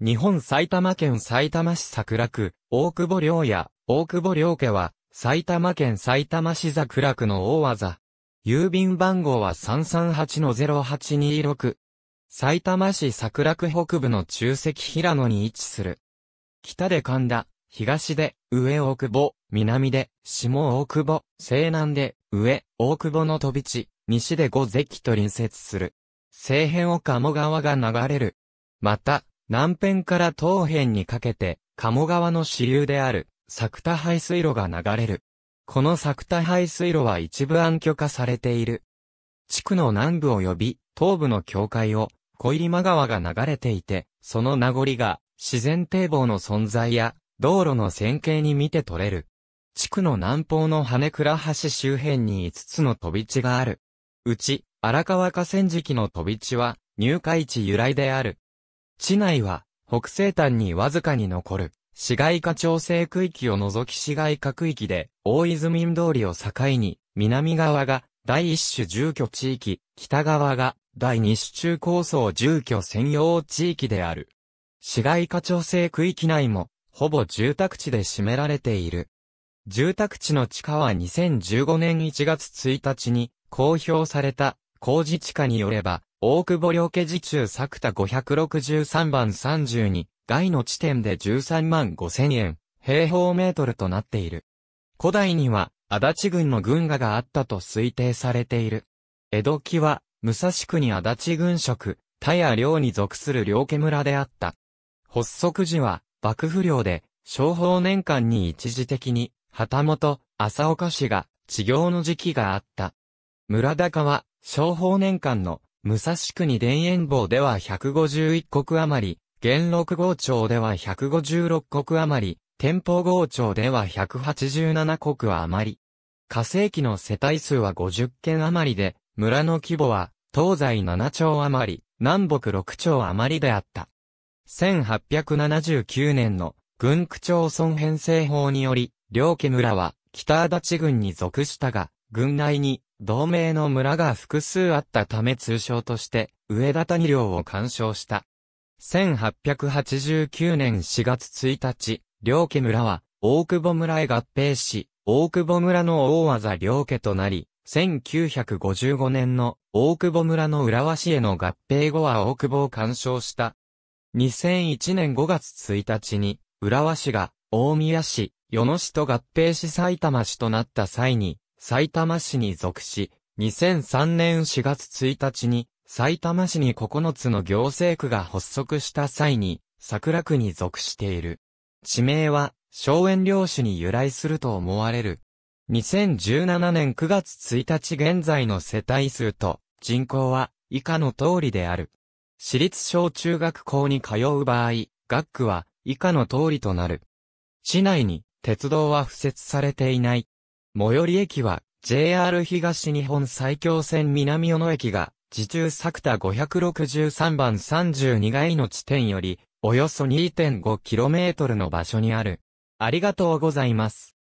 日本埼玉県埼玉市桜区、大久保良也、大久保良家は、埼玉県埼玉市桜区の大技。郵便番号は338-0826。埼玉市桜区北部の中石平野に位置する。北で神田、東で上大久保、南で下大久保、西南で上大久保の飛び地、西で五関と隣接する。西辺を鴨川が流れる。また、南辺から東辺にかけて、鴨川の支流である、作田排水路が流れる。この作田排水路は一部暗渠化されている。地区の南部及び東部の境界を小入間川が流れていて、その名残が自然堤防の存在や道路の線形に見て取れる。地区の南方の羽倉橋周辺に5つの飛び地がある。うち、荒川河川敷の飛び地は入海地由来である。市内は、北西端にわずかに残る、市街化調整区域を除き市街化区域で、大泉通りを境に、南側が第一種住居地域、北側が第二種中高層住居専用地域である。市街化調整区域内も、ほぼ住宅地で占められている。住宅地の地価は2015年1月1日に公表された工事地価によれば、大久保良家寺中作田563番32外の地点で13万5千円平方メートルとなっている。古代には足立軍の軍画があったと推定されている。江戸期は武蔵区に足立軍職、田や領に属する良家村であった。発足時は幕府領で商法年間に一時的に旗本、浅岡氏が治療の時期があった。村高は、商法年間の武蔵国田園坊では151国余り、元禄号町では156国余り、天保号町では187国余り。火星期の世帯数は50件余りで、村の規模は東西7町余り、南北6町余りであった。1879年の軍区町村編成法により、両家村は北足立郡に属したが、郡内に同盟の村が複数あったため通称として、上田谷領を干渉した。1889年4月1日、両家村は、大久保村へ合併し、大久保村の大技両家となり、1955年の大久保村の浦和市への合併後は大久保を干渉した。2001年5月1日に、浦和市が大宮市、与野市と合併し埼玉市となった際に、埼玉市に属し、2003年4月1日に、埼玉市に9つの行政区が発足した際に、桜区に属している。地名は、荘園領主に由来すると思われる。2017年9月1日現在の世帯数と人口は以下の通りである。私立小中学校に通う場合、学区は以下の通りとなる。市内に鉄道は敷設されていない。最寄り駅は JR 東日本最強線南小野駅が、自中作田563番32街の地点より、およそ 2.5km の場所にある。ありがとうございます。